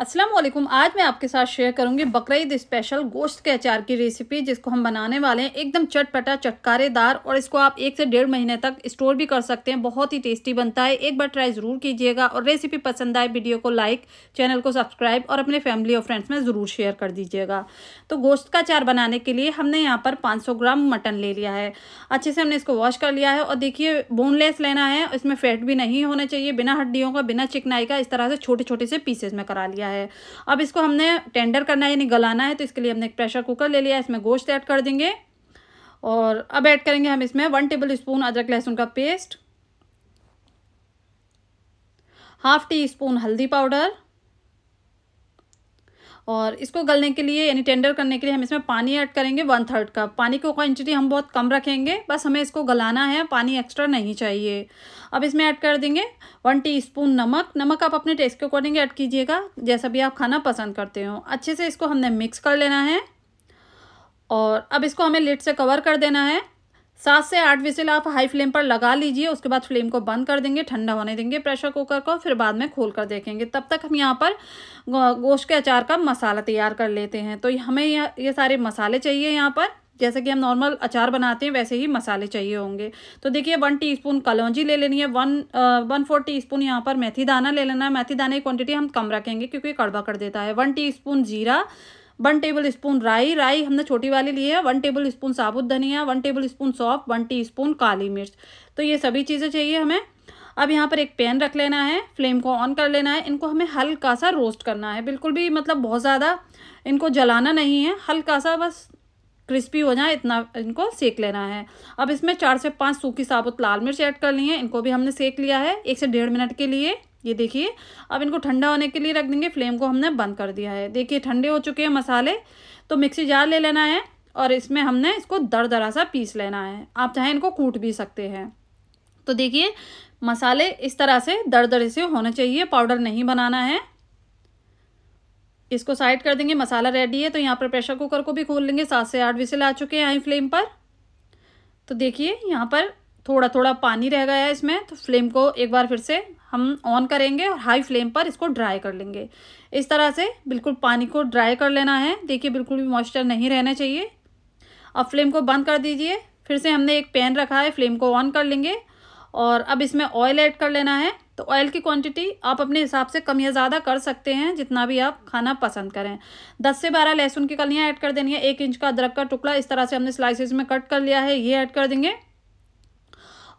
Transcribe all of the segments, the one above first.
असलम आज मैं आपके साथ शेयर करूंगी बकरीद स्पेशल गोश्त के अचार की रेसिपी जिसको हम बनाने वाले हैं एकदम चटपटा चटकारेदार और इसको आप एक से डेढ़ महीने तक स्टोर भी कर सकते हैं बहुत ही टेस्टी बनता है एक बार ट्राई ज़रूर कीजिएगा और रेसिपी पसंद आए वीडियो को लाइक चैनल को सब्सक्राइब और अपने फैमिली और फ्रेंड्स में ज़रूर शेयर कर दीजिएगा तो गोश्त का अचार बनाने के लिए हमने यहाँ पर पाँच ग्राम मटन ले लिया है अच्छे से हमने इसको वॉश कर लिया है और देखिए बोनलेस लेना है इसमें फैट भी नहीं होना चाहिए बिना हड्डियों का बिना चिकनाई का इस तरह से छोटे छोटे से पीसेस में करा लिया लिया है अब इसको हमने टेंडर करना है यानी गलाना है तो इसके लिए हमने एक प्रेशर कुकर ले लिया है इसमें गोश्त ऐड कर देंगे और अब ऐड करेंगे हम इसमें वन टेबल स्पून अदरक लहसुन का पेस्ट हाफ टी स्पून हल्दी पाउडर और इसको गलने के लिए यानी टेंडर करने के लिए हम इसमें पानी ऐड करेंगे वन थर्ड कप पानी की क्वान्टिटी हम बहुत कम रखेंगे बस हमें इसको गलाना है पानी एक्स्ट्रा नहीं चाहिए अब इसमें ऐड कर देंगे वन टीस्पून नमक नमक आप अपने टेस्ट के अकॉर्डिंग ऐड कीजिएगा जैसा भी आप खाना पसंद करते हो अच्छे से इसको हमने मिक्स कर लेना है और अब इसको हमें लिट से कवर कर देना है सात से आठ विसिल आप हाई फ्लेम पर लगा लीजिए उसके बाद फ्लेम को बंद कर देंगे ठंडा होने देंगे प्रेशर कुकर को फिर बाद में खोल कर देखेंगे तब तक हम यहाँ पर गोश्त के अचार का मसाला तैयार कर लेते हैं तो हमें ये सारे मसाले चाहिए यहाँ पर जैसे कि हम नॉर्मल अचार बनाते हैं वैसे ही मसाले चाहिए होंगे तो देखिए वन टीस्पून कलौजी ले लेनी है one one four teaspoon यहाँ पर मेथी दाना ले लेना है मेथी दाने की क्वांटिटी हम कम रखेंगे क्योंकि कड़वा कर देता है वन टीस्पून जीरा वन टेबल स्पून राई राई हमने छोटी वाली ली है वन टेबल स्पून साबुत धनिया वन टेबल स्पून सौंफ वन टी स्पून काली मिर्च तो ये सभी चीज़ें चाहिए हमें अब यहाँ पर एक पैन रख लेना है फ्लेम को ऑन कर लेना है इनको हमें हल्का सा रोस्ट करना है बिल्कुल भी मतलब बहुत ज़्यादा इनको जलाना नहीं है हल्का सा बस क्रिस्पी हो जाए इतना इनको सेक लेना है अब इसमें चार से पांच सूखी साबुत लाल मिर्च ऐड करनी है इनको भी हमने सेक लिया है एक से डेढ़ मिनट के लिए ये देखिए अब इनको ठंडा होने के लिए रख देंगे फ्लेम को हमने बंद कर दिया है देखिए ठंडे हो चुके हैं मसाले तो मिक्सी जार ले लेना है और इसमें हमने इसको दर दरा सा पीस लेना है आप चाहें इनको कूट भी सकते हैं तो देखिए मसाले इस तरह से दर दरे से होने चाहिए पाउडर नहीं बनाना है इसको साइड कर देंगे मसाला रेडी है तो यहाँ पर प्रेशर कुकर को भी खोल लेंगे सात से आठ विसिल आ चुके हैं आई फ्लेम पर तो देखिए यहाँ पर थोड़ा थोड़ा पानी रह गया है इसमें तो फ्लेम को एक बार फिर से हम ऑन करेंगे और हाई फ्लेम पर इसको ड्राई कर लेंगे इस तरह से बिल्कुल पानी को ड्राई कर लेना है देखिए बिल्कुल भी मॉइस्चर नहीं रहना चाहिए अब फ्लेम को बंद कर दीजिए फिर से हमने एक पैन रखा है फ्लेम को ऑन कर लेंगे और अब इसमें ऑयल ऐड कर लेना है तो ऑयल की क्वांटिटी आप अपने हिसाब से कम या ज़्यादा कर सकते हैं जितना भी आप खाना पसंद करें 10 से 12 लहसुन की कलियाँ ऐड कर देनी है एक इंच का अदरक का टुकड़ा इस तरह से हमने स्लाइसेस में कट कर लिया है ये ऐड कर देंगे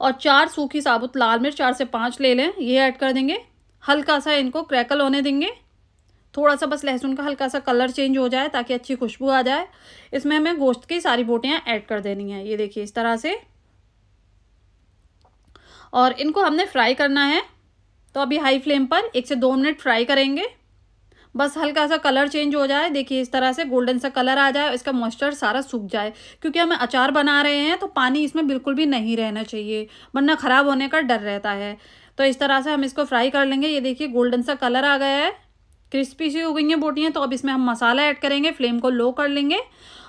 और चार सूखी साबुत लाल मिर्च चार से पाँच ले लें ये ऐड कर देंगे हल्का सा इनको क्रैकल होने देंगे थोड़ा सा बस लहसुन का हल्का सा कलर चेंज हो जाए ताकि अच्छी खुशबू आ जाए इसमें हमें गोश्त की सारी बोटियाँ ऐड कर देनी है ये देखिए इस तरह से और इनको हमने फ्राई करना है तो अभी हाई फ्लेम पर एक से दो मिनट फ्राई करेंगे बस हल्का सा कलर चेंज हो जाए देखिए इस तरह से गोल्डन सा कलर आ जाए इसका मॉइस्चर सारा सूख जाए क्योंकि हम अचार बना रहे हैं तो पानी इसमें बिल्कुल भी नहीं रहना चाहिए वरना ख़राब होने का डर रहता है तो इस तरह से हम इसको फ्राई कर लेंगे ये देखिए गोल्डन सा कलर आ गया है क्रिस्पी सी हो गई हैं बोटियाँ तो अब इसमें हम मसाला ऐड करेंगे फ्लेम को लो कर लेंगे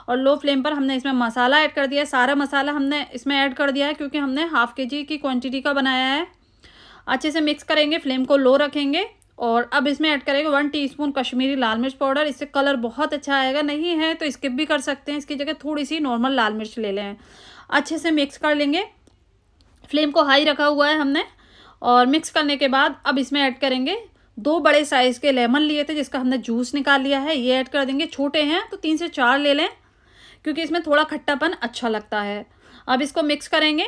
और लो फ्लेम पर हमने इसमें मसाला ऐड कर दिया है सारा मसाला हमने इसमें ऐड कर दिया है क्योंकि हमने हाफ़ के जी की क्वांटिटी का बनाया है अच्छे से मिक्स करेंगे फ्लेम को लो रखेंगे और अब इसमें ऐड करेंगे वन टीस्पून कश्मीरी लाल मिर्च पाउडर इससे कलर बहुत अच्छा आएगा नहीं है तो स्किप भी कर सकते हैं इसकी जगह थोड़ी सी नॉर्मल लाल मिर्च ले लें अच्छे से मिक्स कर लेंगे फ्लेम को हाई रखा हुआ है हमने और मिक्स करने के बाद अब इसमें ऐड करेंगे दो बड़े साइज़ के लेमन लिए थे जिसका हमने जूस निकाल लिया है ये ऐड कर देंगे छोटे हैं तो तीन से चार ले लें क्योंकि इसमें थोड़ा खट्टापन अच्छा लगता है अब इसको मिक्स करेंगे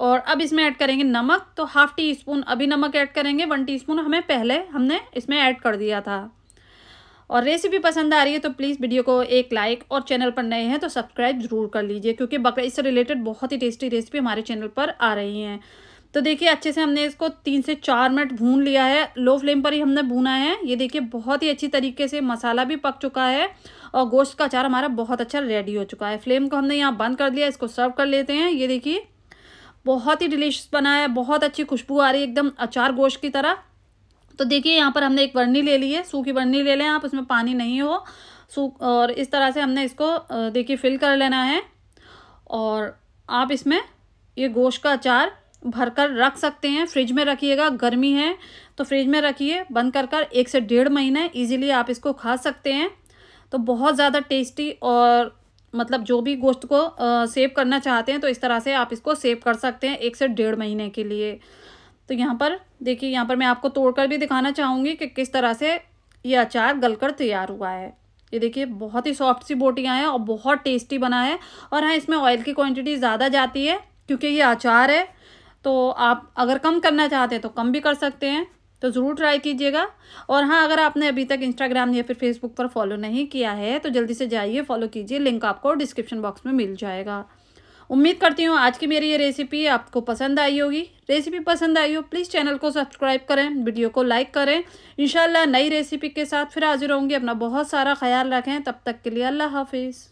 और अब इसमें ऐड करेंगे नमक तो हाफ टी स्पून अभी नमक ऐड करेंगे वन टी स्पून हमें पहले हमने इसमें ऐड कर दिया था और रेसिपी पसंद आ रही है तो प्लीज़ वीडियो को एक लाइक और चैनल पर नए हैं तो सब्सक्राइब ज़रूर कर लीजिए क्योंकि बकरा इससे रिलेटेड बहुत ही टेस्टी रेसिपी हमारे चैनल पर आ रही हैं तो देखिए अच्छे से हमने इसको तीन से चार मिनट भून लिया है लो फ्लेम पर ही हमने भूना है ये देखिए बहुत ही अच्छी तरीके से मसाला भी पक चुका है और गोश्त का अचार हमारा बहुत अच्छा रेडी हो चुका है फ्लेम को हमने यहाँ बंद कर दिया इसको सर्व कर लेते हैं ये देखिए बहुत ही डिलीशियस बना है बहुत अच्छी खुशबू आ रही है एकदम अचार गोश्त की तरह तो देखिए यहाँ पर हमने एक वर्नी ले ली है सूखी वर्नी ले लें आप उसमें पानी नहीं हो सूख और इस तरह से हमने इसको देखिए फिल कर लेना है और आप इसमें ये गोश्त का अचार भर कर रख सकते हैं फ्रिज में रखिएगा गर्मी है तो फ्रिज में रखिए बंद कर कर एक से डेढ़ महीने ईजिली आप इसको खा सकते हैं तो बहुत ज़्यादा टेस्टी और मतलब जो भी गोश्त को आ, सेव करना चाहते हैं तो इस तरह से आप इसको सेव कर सकते हैं एक से डेढ़ महीने के लिए तो यहाँ पर देखिए यहाँ पर मैं आपको तोड़कर भी दिखाना चाहूँगी कि किस तरह से ये अचार गलकर तैयार हुआ है ये देखिए बहुत ही सॉफ्ट सी बोटियाँ हैं और बहुत टेस्टी बना है और हाँ इसमें ऑयल की क्वान्टिटी ज़्यादा जाती है क्योंकि ये अचार है तो आप अगर कम करना चाहते हैं तो कम भी कर सकते हैं तो ज़रूर ट्राई कीजिएगा और हाँ अगर आपने अभी तक इंस्टाग्राम या फिर फेसबुक पर फॉलो नहीं किया है तो जल्दी से जाइए फॉलो कीजिए लिंक आपको डिस्क्रिप्शन बॉक्स में मिल जाएगा उम्मीद करती हूँ आज की मेरी ये रेसिपी आपको पसंद आई होगी रेसिपी पसंद आई हो प्लीज़ चैनल को सब्सक्राइब करें वीडियो को लाइक करें इन नई रेसिपी के साथ फिर हाजिर होंगी अपना बहुत सारा ख्याल रखें तब तक के लिए अल्लाह हाफिज़